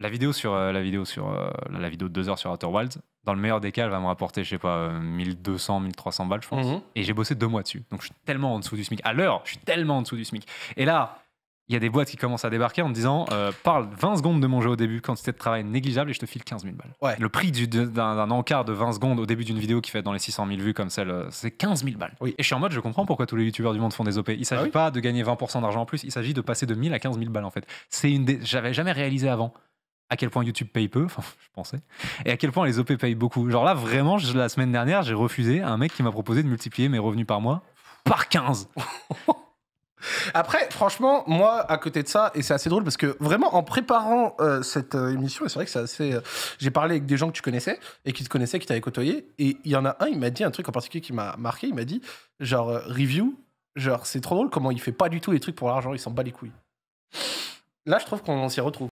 la vidéo sur euh, la vidéo sur euh, la vidéo de deux heures sur Outer Wilds, dans le meilleur des cas, elle va me rapporter, je sais pas, 1200, euh, 1300 balles, je pense. Mhm. Et j'ai bossé deux mois dessus. Donc je suis tellement en dessous du SMIC. À l'heure, je suis tellement en dessous du SMIC. Et là, il y a des boîtes qui commencent à débarquer en me disant parle 20 secondes de mon jeu au début, quantité de travail négligeable et je te file 15 000 balles. Ouais. Le prix d'un encart de 20 secondes au début d'une vidéo qui fait dans les 600 000 vues comme celle, c'est 15 000 balles. Et je suis en mode je comprends pourquoi tous les youtubeurs du monde font des OP. Il s'agit ah pas de gagner 20% d'argent en plus, il s'agit de passer de 1000 à 15 000 balles en fait. C'est une des... J'avais jamais réalisé avant à quel point YouTube paye peu, enfin je pensais, et à quel point les OP payent beaucoup. Genre là, vraiment, la semaine dernière, j'ai refusé un mec qui m'a proposé de multiplier mes revenus par mois par 15. Après, franchement, moi, à côté de ça, et c'est assez drôle parce que vraiment, en préparant euh, cette euh, émission, et c'est vrai que c'est assez. Euh, j'ai parlé avec des gens que tu connaissais et qui te connaissaient, qui t'avaient côtoyé, et il y en a un, il m'a dit un truc en particulier qui m'a marqué. Il m'a dit, genre, review, genre, c'est trop drôle comment il fait pas du tout les trucs pour l'argent, il s'en bat les couilles. Là, je trouve qu'on s'y retrouve.